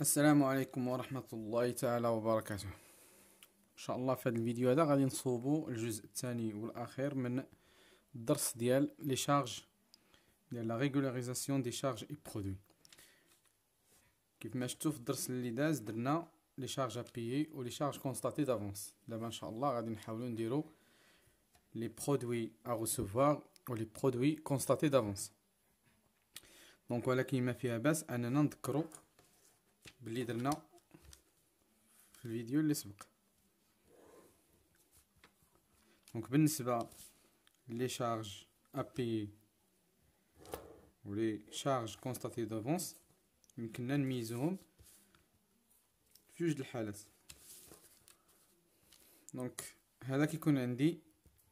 السلام عليكم ورحمة الله تعالى وبركاته ان شاء الله في هذا الفيديو هذا غادي نصوبو الجزء الثاني والاخير من الدرس ديال لي شارج ديال لا ريغولاريزاسيون دي شارج اي برودوي كيف ما شفتوا في الدرس اللي داز درنا لي شارج ابيي لي شارج كونستاتي دافونس دابا ان شاء الله غادي نحاولو نديرو لي برودوي ا ريسيفوار لي برودوي كونستاتي دافونس دونك ولكن ما فيها باس اننا نذكرو باللي درنا في الفيديو اللي سبق دونك بالنسبه لي شارج ابي ولي شارج كونستاتي دافونس يمكننا نميزهم في جوج الحالات دونك هذا كيكون عندي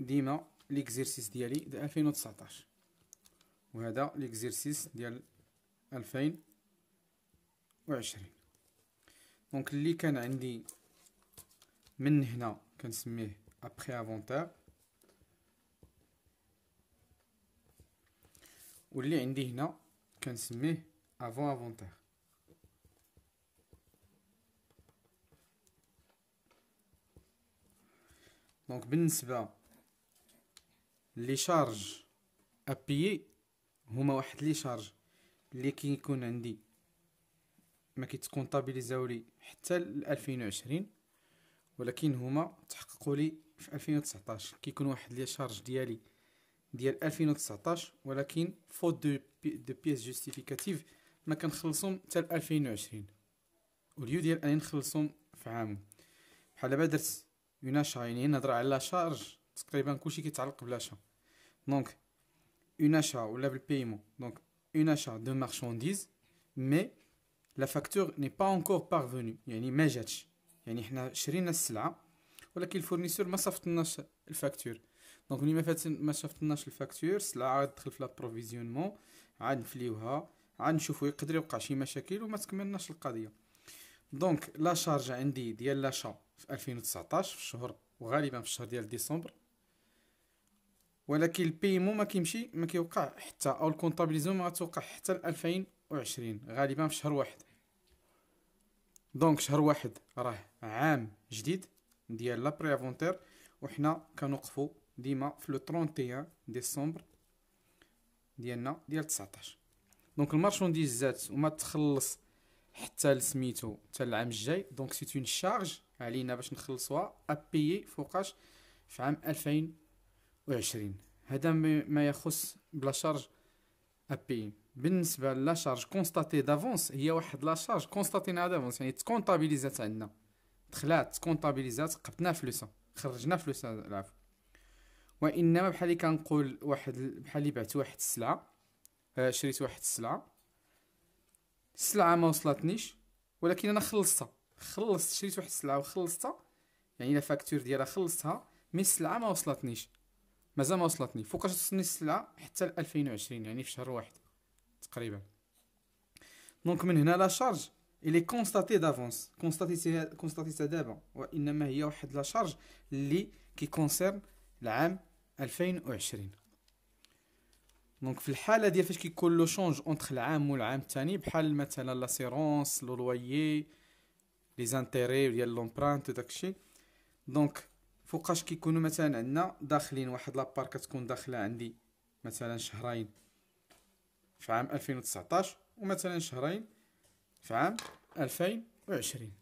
ديما ليكزيرسيس ديالي د 2019 وهذا ليكزيرسيس ديال 2000 وعشرين دونك اللي كان عندي من هنا كنسميه ابخي افونتير واللي عندي هنا كنسميه افون افونتير دونك بالنسبه لي شارج ابيي هما واحد لي شارج اللي كيكون عندي ما كيتكونطابيليزاو لي حتى 2020 ولكن هما تحققوا لي في 2019 كيكون واحد لي شارج ديالي ديال 2019 ولكن فوت دو دو بيس جوستيفيكاتيف ما كنخلصهم حتى 2020 واليو ديال اني نخلصهم في عام بحال دابا درت شاينين يعني نهضر على لا شارج تقريبا كلشي كيتعلق بلاشا دونك اون اشا ولا بالبيمون دونك اون اشا دو مارشانديز مي لا فاكتور ني با اونكور بارفوني يعني ما جاتش يعني حنا شرينا السلعه ولكن الفورنيسور ما صيفطلناش الفاكتور دونك ملي ما فات ما صيفطلناش الفاكتور السلعه غتدخل في لابروفيزيونمون عاد نفليوها عاد نشوفو يقدر يوقع شي مشاكل وما تكملناش القضيه دونك لا شارج عندي ديال لاشا في 2019 في الشهر وغالبا في الشهر ديال ديسمبر ولكن البيمون ما كيمشي ما كيوقع حتى او الكونطابيليزون ما توقع حتى 2020 غالبا في شهر واحد دونك شهر واحد راه عام جديد ديال لابري افونتير وحنا كنوقفوا ديما في لو 31 ديسمبر ديالنا ديال 19 دونك زات وما تخلص حتى لسميتو حتى العام الجاي دونك سيت اون شارج علينا باش نخلصوها ابيي فوقاش في عام 2020 هذا ما يخص بلا شارج ابيي بالنسبه لا شارج كونستاتي دافونس هي واحد لا شارج كونستاتينا دافونس يعني تكونطابيليزات عندنا دخلات تكونطابيليزات قبتنا فلوسها خرجنا فلوسها العفو وانما بحال اللي كنقول واحد بحال اللي بعت واحد السلعه آه، شريت واحد السلعه السلعه ما وصلتنيش ولكن انا خلصتها خلصت شريت واحد السلعه وخلصتها يعني لا فاكتور ديالها خلصتها مي السلعه ما وصلتنيش مازال ما وصلتني فوقاش توصلني السلعه حتى 2020 يعني في شهر واحد تقريبا دونك من هنا لا شارج اللي كونستاتي دافونس كونستاتي كونستاتيتها دابا وانما هي واحد لا شارج كي كونسيرن العام 2020 دونك في الحاله ديال فاش كيكون لو شونج اونتخ العام والعام الثاني بحال مثلا لا سيرونس لو لويي لي زانتيري ديال لومبرانت وداكشي دونك فوقاش كيكونوا مثلا عندنا داخلين واحد لابار كتكون داخله عندي مثلا شهرين في عام 2019 ومثلا شهرين في عام 2020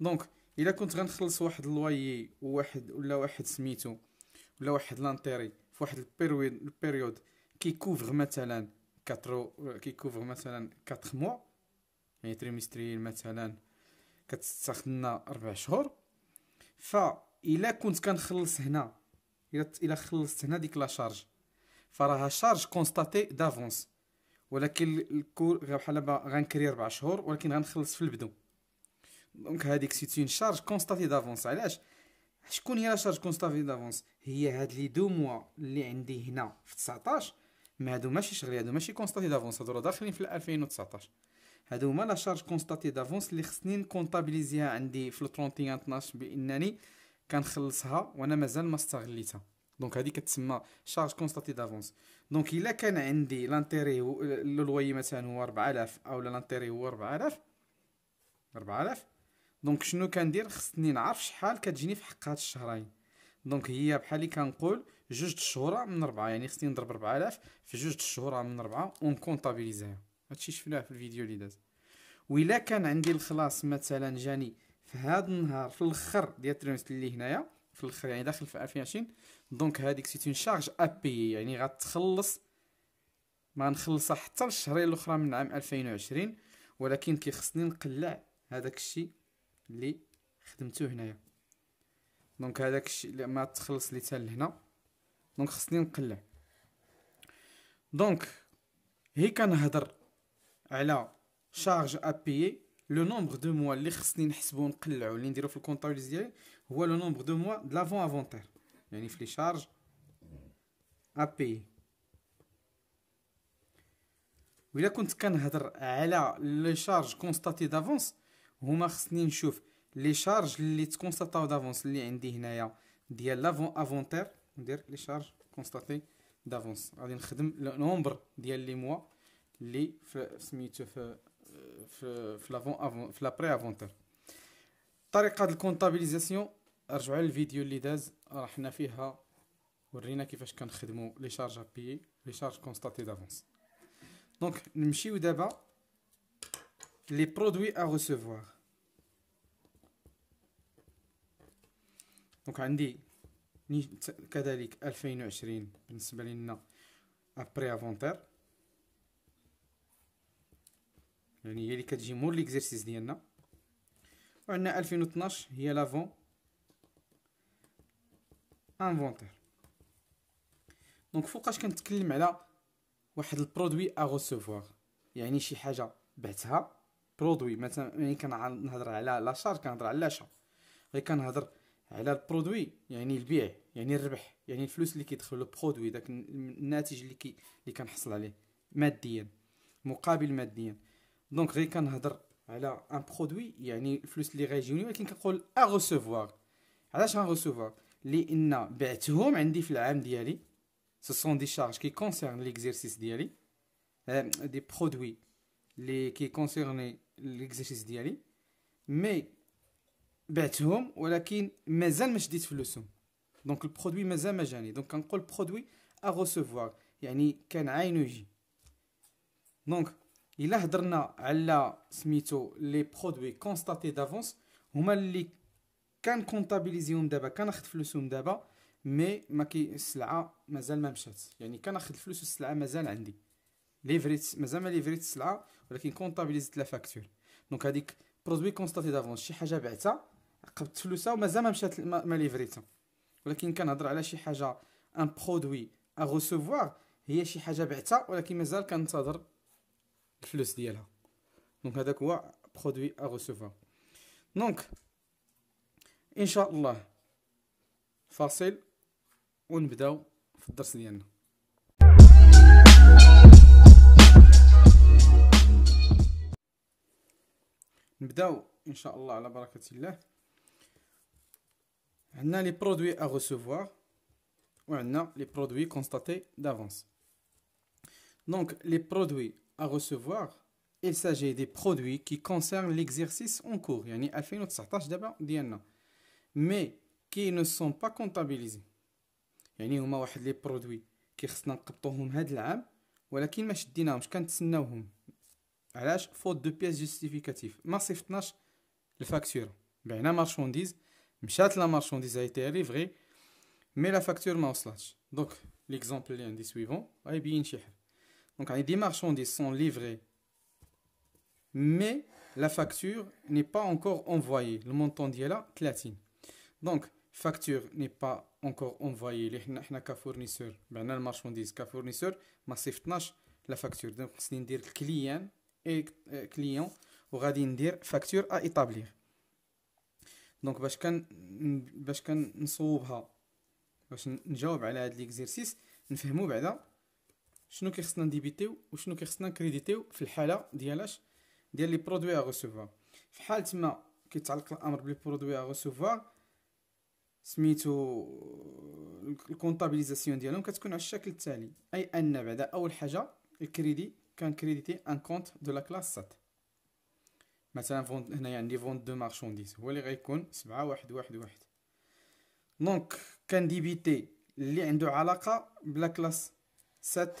دونك الا كنت غنخلص واحد اللوايي وواحد ولا واحد سميتو ولا واحد لانتيري في واحد البيريود البيريود كوفر مثلا 4 كيكوفغ مثلا 4 موا يعني تريمستريين مثلا كتستخدمنا 4 شهور الا كنت كنخلص هنا الا خلصت هنا ديك لا شارج فراها شارج كونستاتي دافونس ولكن الكور بحال غنكري ربع شهور ولكن غنخلص في البدو دونك هذيك سيت اون شارج كونستاتي دافونس علاش شكون هي لا شارج كونستاتي دافونس هي هاد لي دو موا اللي عندي هنا في 19 ما هادو ماشي شغلي هادو ماشي كونستاتي دافونس هادو داخلين في 2019 هادو هما لا شارج كونستاتي دافونس اللي خصني نكونطابيليزيها عندي في 31 12 بانني كنخلصها وانا مازال ما استغليتها دونك هذه كتسمى شارج كونستاتي دافونس دونك الا كان عندي لانتيري هو مثلا هو 4000 او لانتيري هو 4000 4000 دونك شنو كندير خصني نعرف شحال كتجيني في حق هاد الشهرين دونك هي بحال اللي كنقول جوج الشهور من ربعة يعني خصني نضرب 4000 في جوج الشهور من ربعة كونطابيليزي هادشي شفناه في الفيديو اللي داز وإلا كان عندي الخلاص مثلا جاني في هاد النهار في الاخر ديال التريمستر اللي هنايا في الاخر يعني داخل في 2020 دونك هذيك سيت اون شارج ابي يعني غتخلص ما نخلصها حتى الشهرين الاخرى من عام 2020 ولكن كيخصني نقلع هذاك الشيء اللي خدمته هنايا دونك هذاك الشيء ما تخلص لي تال هنا دونك خصني نقلع دونك هي كنهضر على شارج ابي لو نومبر دو موا اللي خصني نحسبو ونقلعو اللي نديرو في الكونطابيليز ديالي voit le nombre de mois de l'avant-inventaire. Il y a les charges à payer. là, on a les charges constatées d'avance, on a les charges les constatées d'avance, les indignes, de l'avant-inventaire, c'est-à-dire les charges constatées d'avance. On a le nombre de les mois, les fait l'avant-inventaire. طريقه الكونطابيليزاسيون رجعوا للفيديو اللي داز راه حنا فيها ورينا كيفاش كنخدموا لي شارج ابيي لي شارج كونستاتي دافونس دونك نمشيو دابا لي برودوي ا ريسيفوار دونك عندي كذلك 2020 بالنسبه لنا ابري افونتير يعني هي اللي كتجي مور ليكزيرسيس ديالنا وعندنا 2012 هي لافون انفونتير دونك فوقاش كنتكلم على واحد البرودوي ا ريسيفوار يعني شي حاجه بعتها برودوي مثلا ملي يعني كنهضر على لا شار كنهضر على لاشا غير كنهضر على البرودوي يعني البيع يعني الربح يعني الفلوس اللي كيدخل البرودوي داك الناتج اللي كي اللي كنحصل عليه ماديا مقابل ماديا دونك غير كنهضر Alors, un produit, il y a une flux de régions, il y un à recevoir. Alors, je vais recevoir. Les inna, bêtoum, indi flam diali. Ce sont des charges qui concernent l'exercice diali. Euh, des produits les, qui concernent l'exercice diali. Mais, bêtoum, ou la kin, mais elle me dit flux. Donc, le produit, mais elle me gêne. Donc, un produit à recevoir. Il y a une énergie, Donc, الا هضرنا على سميتو لي برودوي كونستاتي دافونس هما اللي كان كونطابيليزيهم دابا اخذ فلوسهم دابا مي ما كي السلعه مازال ما مشات يعني اخذ فلوس السلعه مازال عندي ليفريت مازال ما ليفريت السلعه ولكن كونطابيليزيت لا فاكتور دونك هذيك برودوي كونستاتي دافونس شي حاجه بعتها عقبت فلوسها ومازال ما مشات ما ليفريتها ولكن كنهضر على شي حاجه ان برودوي ا ريسيفوار هي شي حاجه بعتها ولكن مازال كنتظر Le style donc à d'accord, produit à recevoir. Donc, Inch'Allah, facile. On bdao, d'accord. C'est on Bdao, Inch'Allah, la barakatilla. On a les produits à recevoir. On a les produits constatés d'avance. Donc, les produits à recevoir il s'agit des produits qui concernent l'exercice en cours يعني 2019 دابا mais qui ne sont pas comptabilisés يعني هما واحد لي برودوي كي خصنا نقبطوهم هاد العام ولكن ما شديناهمش كنتسناوهم علاش فوت دو بيس جوستيفيكاتيف ما صيفطناش pas بعنا مارشونديز مشات لا مارشونديز تي مي لا فاكتور ما وصلاتش دونك ليكزامبل اللي عندي سويفون غيبين شي donc des marchandises sont livrées, mais la facture n'est pas encore envoyée. Le montant est là, Donc, facture n'est pas encore envoyée. Les fournisseur, ben la marchandise qu'à fournisseur, ma la facture. Donc, c'est à dire client et client, aura dire facture à établir. Donc, je vais باش كنصوبها exercice, nous على هذا l'exercice شنو كيخصنا نديبيتيو وشنو كيخصنا نكريديتيو في الحاله ديالاش ديال لي برودوي ا ريسيفوار في حال تما كيتعلق الامر بلي برودوي ا ريسيفوار سميتو الكونطابيليزاسيون ديالهم كتكون على الشكل التالي اي ان بعدا اول حاجه الكريدي كان كريديتي ان كونت دو لا كلاس سات مثلا فوند هنايا عندي فوند دو مارشونديز هو اللي غيكون سبعة واحد واحد واحد دونك كان ديبيتي اللي عنده علاقه بلا كلاس سات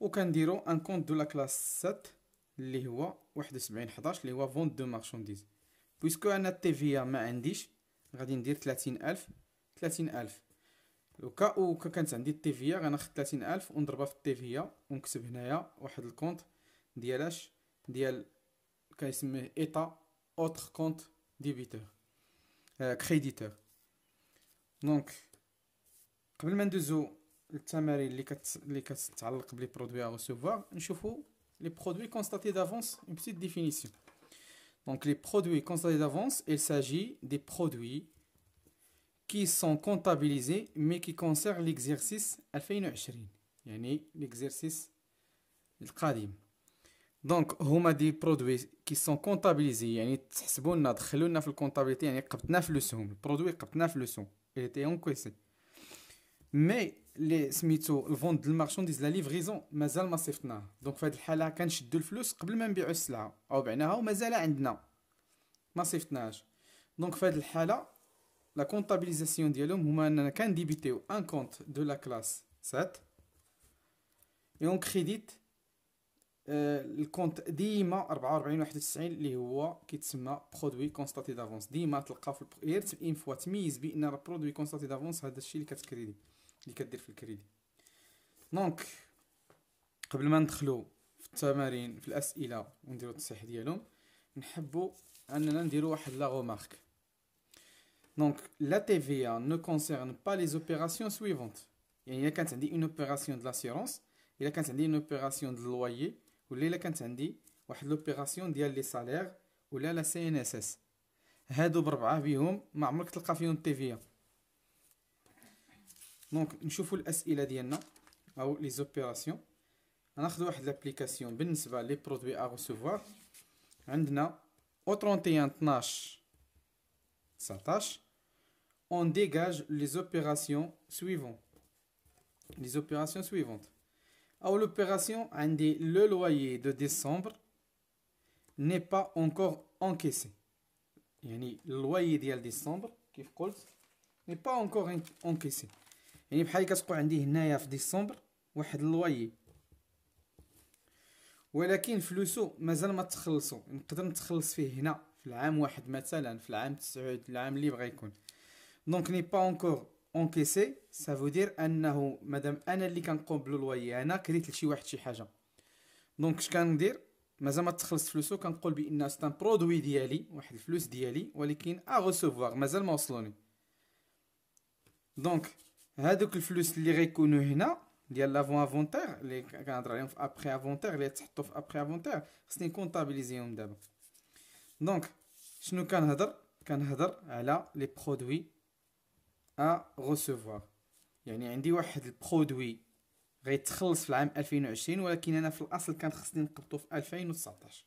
وكنديرو ان كونط دو لا كلاس 7 اللي هو 71 11 اللي هو فونت دو مارشانديز بويسكو انا في ما عنديش غادي ندير 30000 30000 وكا وكا كانت عندي في غناخد 30000 ونضربها في في ونكتب هنايا واحد الكونت ديالاش ديال كيسميه ايتا اوتر كونط ديبيتور آه، كريديتور دونك قبل ما ندوزو les produits كت... اللي كتتعلق بلي برودوي نشوفو Donc les produits constatés d'avance, il s'agit des produits qui sont comptabilisés mais qui concernent l'exercice 2020, يعني l'exercice القادم. Donc هما des produits qui sont comptabilisés يعني تحسبوا لنا دخلوا لنا في il était en mais اللي سميتو دو المارشونديز لا ليفريزون مازال ما صيفطناه دونك في الحاله كنشدو الفلوس قبل ما نبيعو السلعه او بعناها ومازال عندنا ما صيفطناهاش دونك في الحاله لا كونطابيليزاسيون ديالهم هما اننا كنديبيتيو ان كونت دو لا كلاس 7 اي اون كريديت الكونت ديما 44 91 اللي هو كيتسمى برودوي كونستاتي دافونس ديما تلقى في البر... ان فوا تميز بان برودوي كونستاتي دافونس هذا الشيء اللي كتكريدي اللي كدير في الكريدي دونك قبل ما ندخلو في التمارين في الاسئله ونديرو التصحيح ديالهم نحبو اننا نديرو واحد لا غومارك دونك لا تي في ا نو كونسيرن با لي زوبيراسيون سويفونت يعني الا كانت عندي اون اوبيراسيون د لاسيرونس الا كانت عندي اون اوبيراسيون د لويي ولا الا كانت عندي واحد لوبيراسيون ديال لي سالير ولا لا سي ان اس اس هادو بربعه بيهم ما عمرك تلقى فيهم تي في دونك نشوفوا الاسئله ديالنا opérations. Nous زوبيراسيون غناخذ واحد لابليكاسيون بالنسبه لي برودوي et ريسيفوار عندنا au 31 12 19 on dégage les opérations suivantes les opérations suivantes l'opération عندي le loyer de décembre n'est pas encore encaissé يعني le loyer de décembre كيف قلت n'est pas encore encaissé يعني بحال كتقول عندي هنايا في ديسمبر واحد اللوايي ولكن فلوسو مازال ما تخلصو نقدر يعني نتخلص فيه هنا في العام واحد مثلا في العام تسعود العام اللي بغا يكون دونك ني با اونكور اونكيسي سا فو دير انه مادام انا اللي كنقوم باللوي انا كريت لشي واحد شي حاجه دونك اش كندير مازال ما تخلص فلوسو كنقول بان سي ان برودوي ديالي واحد الفلوس ديالي ولكن ا ريسيفوار مازال ما وصلوني دونك هذوك الفلوس اللي غيكونوا هنا ديال لافون افونتير اللي كنهضر عليهم في ابري افونتير اللي تحطوا في ابري افونتير خصني كونطابيليزيهم دابا دونك شنو كنهضر كنهضر على لي برودوي ا ريسيفوار يعني عندي واحد البرودوي غيتخلص في العام 2020 ولكن انا في الاصل كان خصني نقبطو في 2019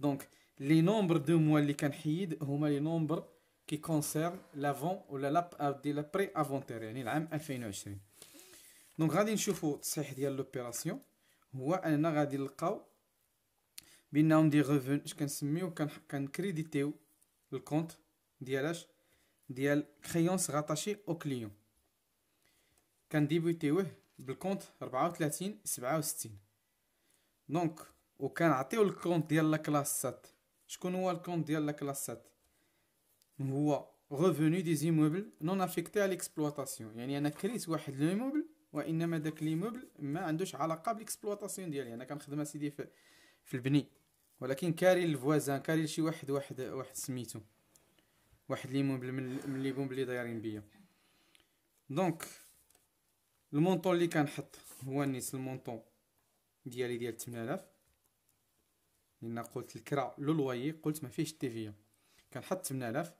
دونك لي نومبر دو موا اللي كنحيد هما لي نومبر كي كونسيرن لافون ولا لا بري افونتير يعني العام 2020 دونك غادي نشوفوا التصحيح ديال لوبيراسيون هو اننا غادي نلقاو بانهم دي ريفون اش كنسميو كنكريديتيو الكونت ديالاش ديال كريونس غاتاشي او كليون كنديبوتيوه بالكونت 34 67 دونك وكنعطيو الكونت ديال لا 7 شكون هو الكونت ديال لا 7 هو ريفوني دي زيموبل نون افيكتي على ليكسبلوطاسيون يعني انا كريت واحد ليموبل وانما داك ليموبل ما عندوش علاقه بالاكسبلواتاسيون ديالي انا كنخدم سيدي في, في البني ولكن كاري الفوازان كاري شي واحد واحد واحد سميتو واحد ليموبل من, من ليموبل اللي دايرين بيا دونك المونطون اللي كنحط هو نيس المونطون ديالي ديال 8000 لان قلت الكرا لو لويي قلت ما فيهش تي التيفيا كنحط 8000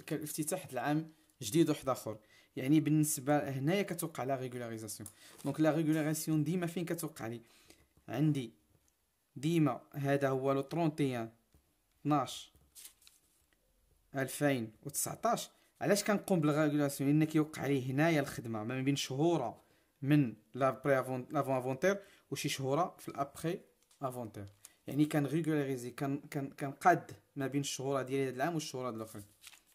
كان افتتاح العام جديد واحد اخر يعني بالنسبه هنايا كتوقع لا ريغولاريزاسيون دونك لا ريغولاريزاسيون ديما فين كتوقع لي عندي ديما هذا هو لو 31 12 2019 علاش كنقوم بالريغولاسيون لان كيوقع لي هنايا الخدمه ما بين شهوره من لابري افون افونتير وشي شهوره في الابري افونتير يعني كان كنقاد ما بين الشهوره ديال هذا العام والشهوره ديال الاخرين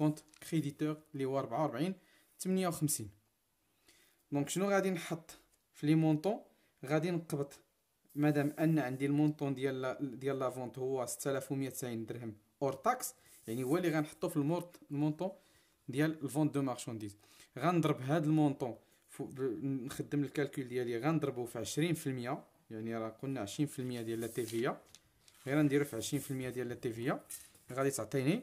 كونت كريديتور اللي هو 44 58 دونك شنو غادي نحط في لي مونطون غادي نقبض مادام ان عندي المونطون ديال ديال لا فونت هو 6190 درهم اور تاكس يعني هو اللي غنحطو في المورت المونطون ديال الفونت دو مارشانديز غنضرب هاد المونطون نخدم الكالكول ديالي غنضربو في 20% يعني راه قلنا 20% ديال لا تيفيا غير نديرو في 20% ديال لا تيفيا غادي تعطيني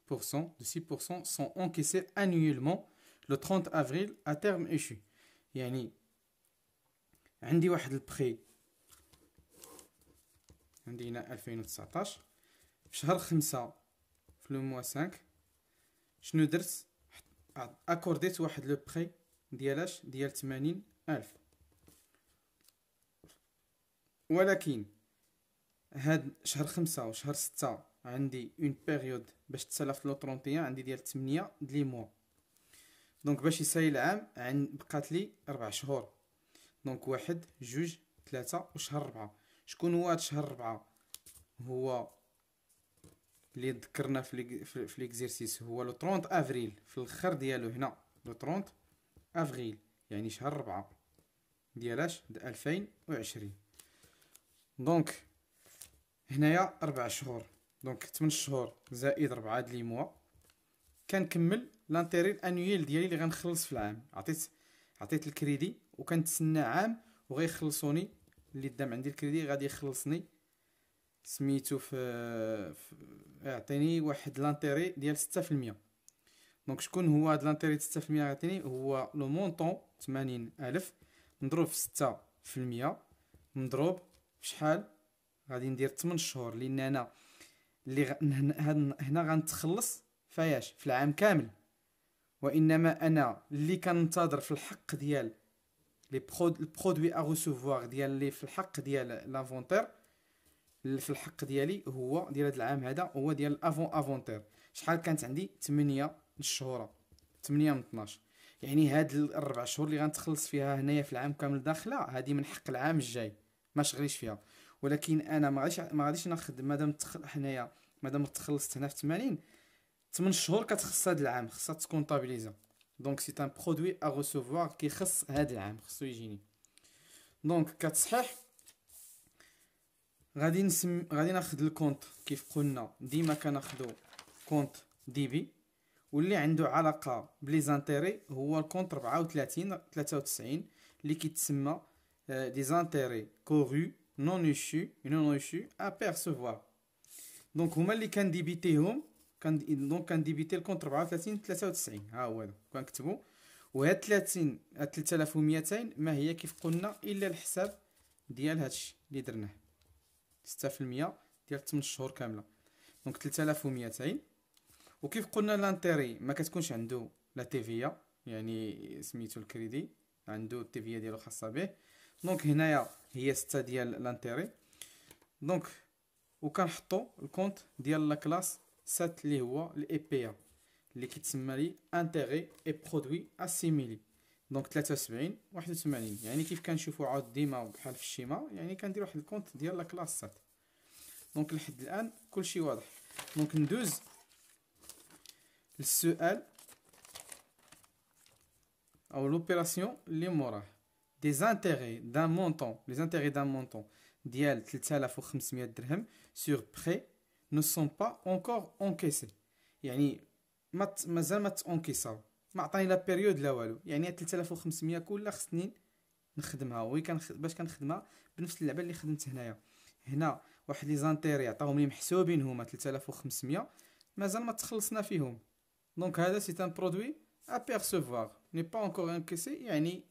de 6% sont encaissés annuellement le 30 avril à terme échu. يعني عندي واحد البخي عندي هنا 2019 في شهر خمسة في لو موا 5 شنو درت اكورديت واحد لو بخي ديالاش ديال 80 ألف ولكن هاد شهر خمسة وشهر ستة عندي اون بيريود باش تسالى في لو 31 عندي ديال 8 دلي مو دونك باش يسالي العام عن بقات لي 4 شهور دونك واحد جوج ثلاثة وشهر ربعة شكون هو هاد شهر ربعة هو اللي ذكرنا في ليكزيرسيس هو لو 30 افريل في الاخر ديالو هنا لو 30 افريل يعني شهر ربعة ديالاش د 2020 دونك هنايا 4 شهور دونك 8 شهور زائد 4 د لي موا كنكمل لانتيري انويل ديالي اللي غنخلص في العام عطيت عطيت الكريدي وكنتسنى عام وغيخلصوني اللي دام عندي الكريدي غادي يخلصني سميتو في في يعطيني واحد لانتيري ديال 6% دونك شكون هو هاد لانتيري 6% يعطيني هو لو مونطون 80000 مضروب في 6% مضروب في شحال غادي ندير 8 شهور لان انا اللي هنا غنتخلص فياش في العام كامل وانما انا اللي كننتظر في الحق ديال لي برودوي ا ريسيفوار ديال اللي في الحق ديال لافونتير في الحق ديالي هو ديال هذا العام هذا هو ديال افون افونتير شحال كانت عندي 8 الشهور 8 من 12 يعني هاد الاربع شهور اللي غنتخلص فيها هنايا في العام كامل داخله هذه من حق العام الجاي ما شغليش فيها ولكن انا ما غاديش ما غاديش ناخذ مادام تخل حنايا مادام تخلصت هنا في 80 8 شهور كتخص هذا العام خصها تكون طابليزا دونك سي ان برودوي ا ريسيفوار كيخص هذا العام خصو يجيني دونك كتصحيح غادي نسم غادي ناخذ الكونت كيف قلنا ديما كناخذو كونت دي بي واللي عنده علاقه بلي زانتيري هو الكونت 34 93 اللي كيتسمى دي آه، زانتيري كوغو non issues non issues à percevoir دونك هما اللي كنديبيتيهم كان دونك كنديبيتي كونت 34 93 ها هو هذا كنكتبوا وهاد 30 3200 ما هي كيف قلنا الا الحساب ديال هادشي اللي درناه 6% ديال 8 شهور كامله دونك 3200 وكيف قلنا لانتيري ما كتكونش عنده لا تيفيا إيه، يعني سميتو الكريدي عنده التيفيا إيه ديالو خاصه به دونك هنايا هي 6 ديال لانتيري دونك وكنحطو الكونت ديال لا كلاس سات اللي هو الاي بي ا إيه. اللي كيتسمى لي انتيغي اي برودوي اسيميلي دونك 73 81 يعني كيف كنشوفوا عاد ديما بحال في الشيما يعني كندير واحد الكونت ديال لا كلاس سات دونك لحد الان كلشي واضح دونك ندوز للسؤال او لوبيراسيون اللي موراه des intérêts d'un montant, les intérêts d'un montant ديال 3500 درهم sur prêt ne sont pas encore encaissés يعني ما مازال ما تانكيساو ما عطاني لا بيريود لا والو يعني 3500 كل خصني نخدمها وي كان باش كنخدمها بنفس اللعبه اللي خدمت هنايا هنا واحد لي زانتيري عطاهم لي محسوبين هما 3500 مازال ما تخلصنا فيهم دونك هذا سي ان برودوي ا بيرسيفوار ني با انكور انكيسي يعني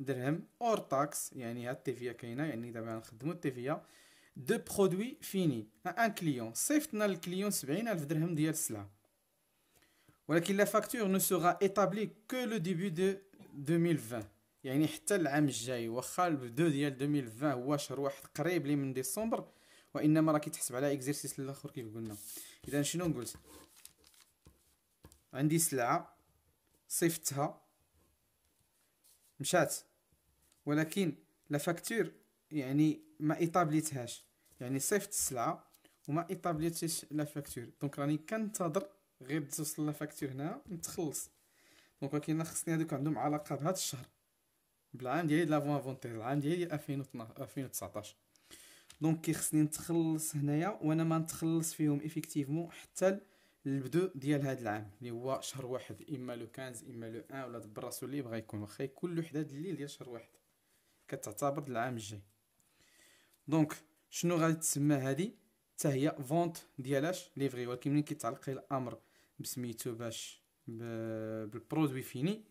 درهم اور تاكس يعني هاد التيفيا كاينه يعني دابا غنخدمو التيفيا دو برودوي فيني ان كليون صيفطنا للكليون الف درهم ديال السلعه ولكن لا فاكتور نو سوغا ايتابلي كو لو ديبي دو 2020 يعني حتى العام الجاي واخا البدو ديال 2020 هو شهر واحد قريب لي من ديسمبر وانما راه كيتحسب على اكزرسيس الاخر كيف قلنا اذا شنو قلت عندي سلعه صيفتها مشات ولكن لا فاكتور يعني ما ايطابليتهاش يعني صيفط السلعه وما ايطابليتش لا فاكتور دونك راني كنتظر غير توصل لا فاكتور هنا نتخلص دونك ولكن خصني هذوك عندهم علاقه بهذا الشهر بالعام ديالي لافون افونتير العام ديالي 2019 دونك كيخصني نتخلص هنايا وانا ما نتخلص فيهم ايفيكتيفمون حتى البدو ديال هذا العام اللي هو شهر واحد اما لو 15 اما لو 1 ولا دبر راسو اللي بغا يكون واخا يكون وحده د الليل ديال شهر واحد كتعتبر العام الجاي دونك شنو غادي تسمى هادي حتى هي فونت ديالاش ليفري ولكن ملي كيتعلق الامر بسميتو باش بالبرودوي فيني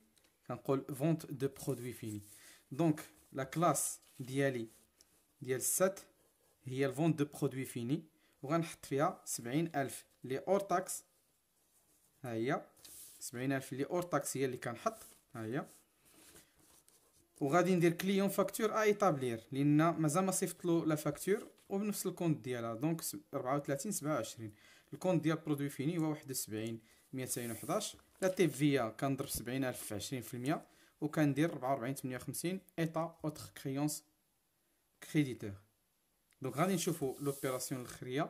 كنقول فونت دو برودوي فيني دونك لا كلاس ديالي ديال السات هي الفونت دو برودوي فيني وغنحط فيها سبعين الف لي اورتاكس ها هي 70000 لي اورتاكس هي اللي كنحط ها هي وغادي ندير كليون فاكتور ا ايطابلير لان مازال ما صيفطلو لا فاكتور وبنفس الكونت ديالها دونك 34 27 الكونت ديال برودوي فيني هو 71 211 لا تي فيا كنضرب 70000 في 20% وكندير 44 58 ايطا اوتر كريونس كريديتور دونك غادي نشوفوا لوبيراسيون الاخريه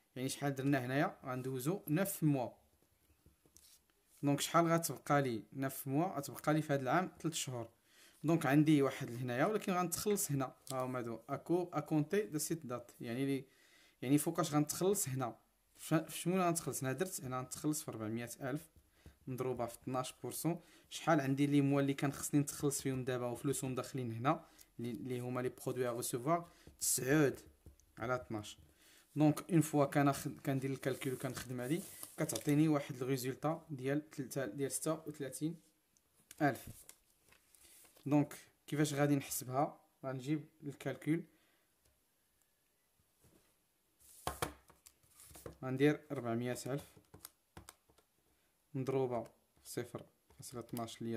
يعني شحال درنا هنايا غندوزو نوف موا دونك شحال غتبقى لي نوف موا غتبقى لي في هذا العام 3 شهور دونك عندي واحد لهنايا ولكن غنتخلص هنا ها هما هادو اكو اكونتي دو سيت دات يعني لي يعني فوقاش غنتخلص هنا شمون غنتخلص هنا درت هنا غنتخلص في 400 الف مضروبه في 12% شحال عندي لي موا اللي كان خصني نتخلص فيهم دابا وفلوسهم داخلين هنا اللي هما لي برودوي ا ريسيفوار تسعود على 12 دونك اون فوا كان كندير الكالكول كنخدم هادي كتعطيني واحد الريزولطا ديال 3 ديال 36 الف دونك كيفاش غادي نحسبها غنجيب الكالكول غندير 400 الف مضروبه في 0.12 اللي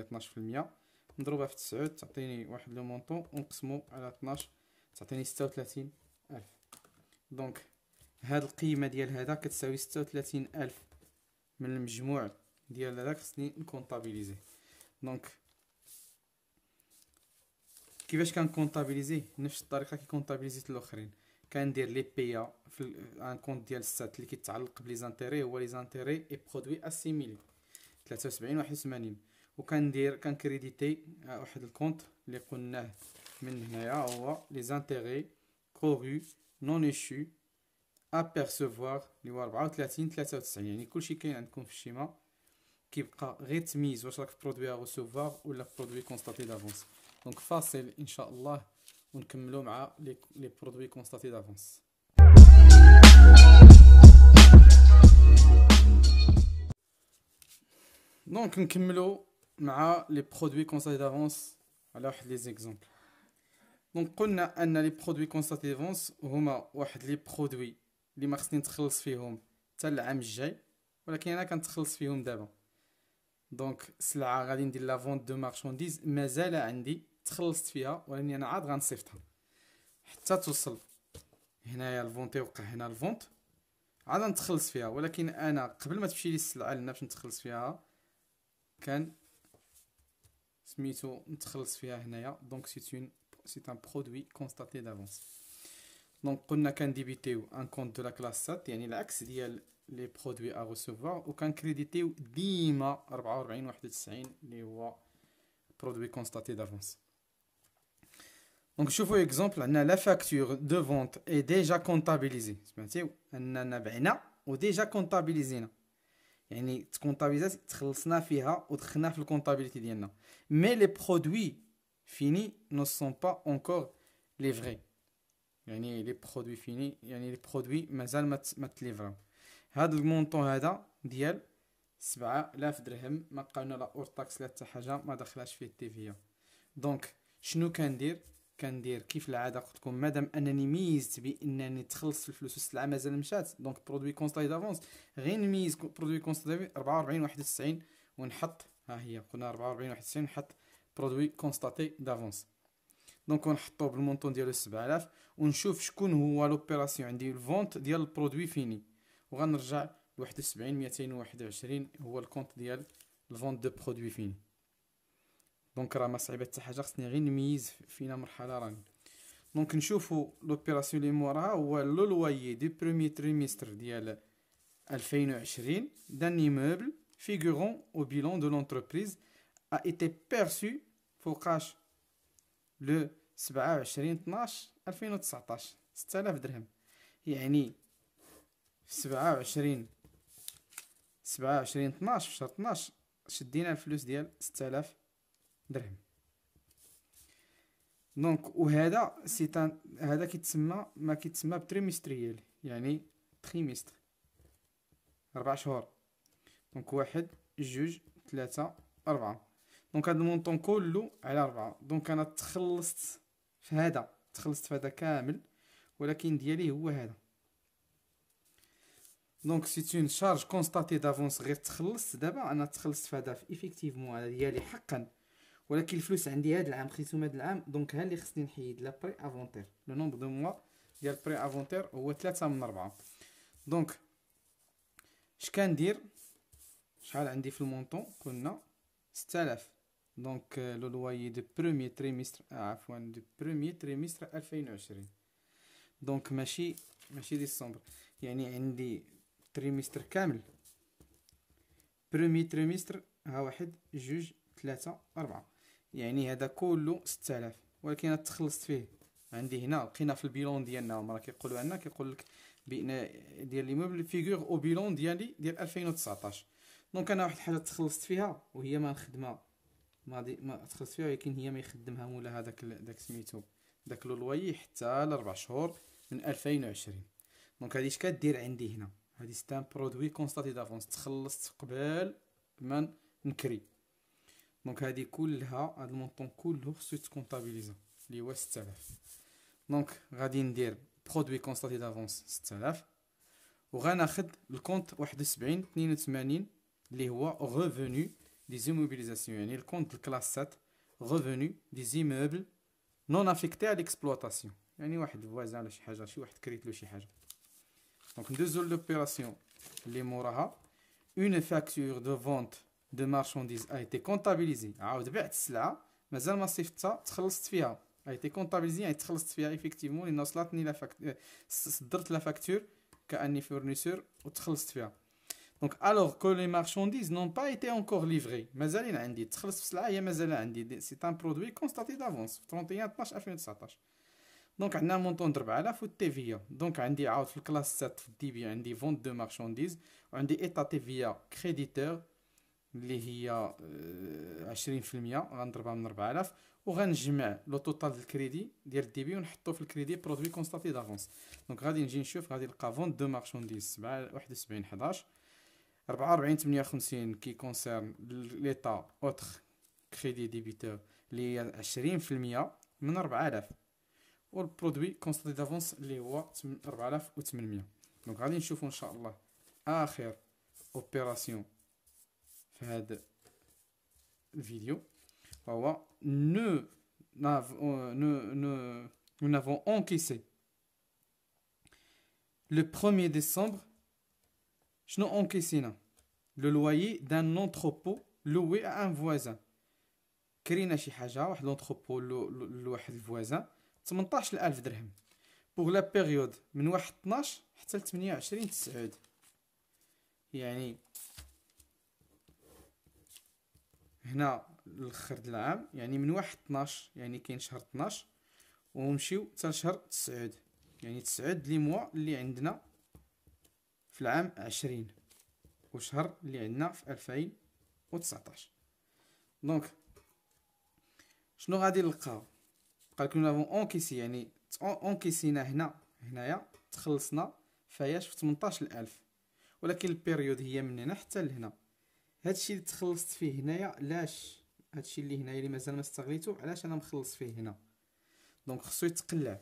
هي 12% مضروبه في 9 تعطيني واحد لو مونطو ونقسمو على 12 تعطيني 36 الف دونك هاد القيمة ديال هذا كتساوي ستة وثلاثين ألف من المجموع ديال هذا خصني نكونطابيليزيه دونك كيفاش كنكونطابيليزيه نفس الطريقة كي كونطابيليزيت الآخرين كندير لي بيا في ان كونت ديال السات اللي كيتعلق بلي زانتيري هو لي زانتيري اي برودوي اسيميلي 73 81 وكندير كنكريديتي واحد الكونت اللي قلناه من هنايا هو لي زانتيري كوغو نون اشو apercevoir les 4.30 et la c'est-à-dire tout ce qui se trouve dans le schéma qui est rétabli chaque produit à recevoir ou le produit constaté d'avance. Donc facile, incha'Allah, on va avec les produits constatés d'avance. Donc on va avec les produits constatés d'avance, Alors, les exemples. Donc on a les produits constatés d'avance sont des produits اللي ما خصني نتخلص فيهم حتى العام الجاي ولكن انا كنتخلص فيهم دابا دونك سلعه غادي ندير لا فونت دو مارشونديز مازال عندي تخلصت فيها ولكن انا عاد غنصيفطها حتى توصل هنايا الفونتي وقع هنا الفونت عاد نتخلص فيها ولكن انا قبل ما تمشي لي السلعه لنا باش نتخلص فيها كان سميتو نتخلص فيها هنايا دونك سيت اون سيت ان برودوي كونستاتي دافونس donc on a qu'un ou un compte de la classe 7 il y a l'axe les produits à recevoir ou qu'un crédité ou dima 44.91 les produits constatés d'avance donc je un exemple la facture de vente est déjà comptabilisée c'est à dire bien ou déjà comptabilisée يعني تكونتابيزات تخلصنا فيها a في الكونتابيليتي ديالنا Mais les produits finis ne sont pas encore لي يعني لي برودوي فيني يعني لي برودوي مازال ما ما تليفر هاد المونطو هذا ديال 7000 درهم ما بقى لا اور تاكس لا حتى حاجه ما دخلاش فيه في دونك شنو كندير كندير كيف العاده قلت لكم مادام انني ميزت بانني تخلص الفلوس السلعه مازال مشات دونك برودوي كونستاي دافونس غير نميز برودوي كونستاي 44 91 ونحط ها هي قلنا 44 91 نحط برودوي كونستاتي دافونس دونك ونحطوه بالمونطون ديالو 7000 ونشوف شكون هو لوبيراسيون عندي الفونت ديال البرودوي فيني وغنرجع ل 71 221 هو الكونت ديال الفونت دو برودوي فيني دونك راه ما صعيبه حتى حاجه خصني غير نميز فينا مرحله راني دونك نشوفو لوبيراسيون لي موراها هو لو لويي دي برومي تريمستر ديال 2020 دان ايموبل فيغورون او بيلون دو لونتربريز ا ايتي بيرسو فوقاش لو 27 12 2019 6000 درهم يعني 27 27 12 في شهر 12 شدينا الفلوس ديال 6000 درهم دونك وهذا سيتان هذا كيتسمى ما كيتسمى بتريمستريال يعني تريمستر اربع شهور دونك واحد جوج ثلاثة أربعة دونك هاد المونطون كلو على ربعة دونك انا تخلصت في هذا تخلصت في هذا كامل ولكن ديالي هو هذا دونك سيت اون شارج كونستاتي دافونس غير تخلصت دابا انا تخلصت في هذا في افيكتيفمون هذا ديالي حقا ولكن الفلوس عندي هذا العام خديتهم هذا العام دونك ها اللي خصني نحيد لا بري افونتير لو نومبر دو موا ديال بري افونتير هو 3 من 4 دونك اش كندير شحال عندي في المونطون كنا 6000 دونك لو لوايي دو بروميي تريمستر عفوا دو بروميي تريمستر 2020 دونك ماشي ماشي ديسمبر يعني عندي تريمستر كامل بروميي تريمستر ها واحد جوج ثلاثة أربعة يعني هذا كله ستة آلاف ولكن أنا تخلصت فيه عندي هنا لقينا في البيلون ديالنا هما كيقولوا عندنا كيقول لك بان ديال ليموبل فيغور او بيلون ديالي ديال 2019 دونك انا واحد الحاجه تخلصت فيها وهي ما الخدمه ما ما تخلص فيها ولكن هي ما يخدمها مولا هذاك داك سميتو داك لو لوي حتى لاربع شهور من 2020 دونك هادي اش كدير عندي هنا هادي ستان برودوي كونستاتي دافونس تخلصت قبل ما نكري دونك هادي كلها هاد المونطون كله خصو يتكونطابيليزا اللي هو 6000 دونك غادي ندير برودوي كونستاتي دافونس 6000 وغناخد الكونت 71 82 اللي هو ريفوني des immobilisations, il compte le classe 7, revenus des immeubles non affectés à l'exploitation. Donc, deux zones d'opération, les Moraha, une facture de vente de marchandises a été comptabilisée. Mais elle m'a a été comptabilisé, a été comptabilisé effectivement, euh, la facture, a fournisseur, a été دونك الوغ كو لي مارشانديز نون با ايتي انكور ليفري مازالين عندي تخلص في سلعه هي مازال عندي سي ان برودوي كونستاتي دافونس في 31 12 2019 دونك عندنا مونطون 4000 والتيفيا دونك عندي عاود في الكلاس 7 في الديبي عندي فونت دو مارشانديز وعندي ايتا تيفيا كريديتور اللي هي 20% غنضربها من 4000 وغنجمع لو توتال ديال الكريدي ديال الديبي ونحطو في الكريدي برودوي كونستاتي دافونس دونك غادي نجي نشوف غادي نلقى فونت دو مارشانديز 71 11 44 58 كي كونسيرن ليطا اوتر كريدي ديبيتور اللي هي 20% من 4000 والبرودوي كونستي دافونس اللي هو 4800 دونك غادي نشوفوا ان شاء الله اخر اوبيراسيون في هذا الفيديو وهو نو ناف نو نو nous n'avons encaissé le 1er décembre شنو انكيسينا لو لويي دان اونتروبو لوي ان فوازان كرينا شي حاجه واحد لونتروبو لواحد الفوازان 18000 درهم بوغ لا بيريود من واحد 12 حتى ل 28 تسعود يعني هنا الاخر د العام يعني من واحد 12 يعني كاين شهر 12 ونمشيو حتى لشهر 9 يعني 9 لي موا اللي عندنا في العام عشرين وشهر اللي عندنا في ألفين وتسعتاش دونك شنو غادي نلقاو قالك نو لافون اونكيسي يعني اونكيسينا هنا هنايا تخلصنا فياش في 18000 ولكن البيريود هي من هنا حتى لهنا هادشي اللي تخلصت فيه هنايا علاش هادشي اللي هنايا اللي مازال ما استغليتو علاش انا مخلص فيه هنا دونك خصو يتقلع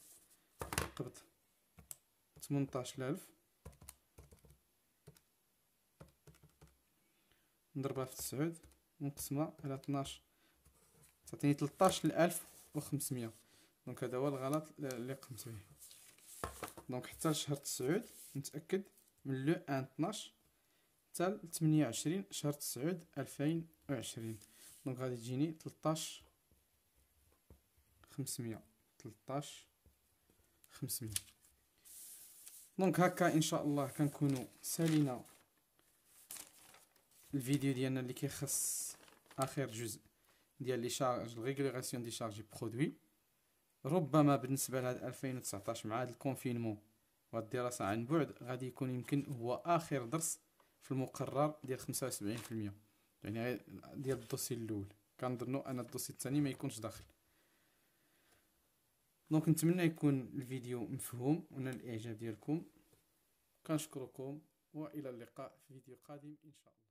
بالضبط 18000 نضربها في تسعود ونقسمها على 12 تعطيني 13500 دونك هذا هو الغلط اللي قمت به دونك حتى لشهر تسعود نتاكد من لو ان 12 حتى 28 شهر تسعود 2020 دونك غادي تجيني 13 500 13 500 دونك هكا ان شاء الله كنكونوا سالينا الفيديو ديالنا اللي كيخص اخر جزء ديال لي شارج ريغليغاسيون دي شارج برودوي ربما بالنسبه لهاد 2019 مع هاد الكونفينمون والدراسه عن بعد غادي يكون يمكن هو اخر درس في المقرر ديال 75% يعني ديال الدوسي الاول كنظنوا ان الدوسي الثاني ما يكونش داخل دونك نتمنى يكون الفيديو مفهوم ونال الاعجاب ديالكم كنشكركم والى اللقاء في فيديو قادم ان شاء الله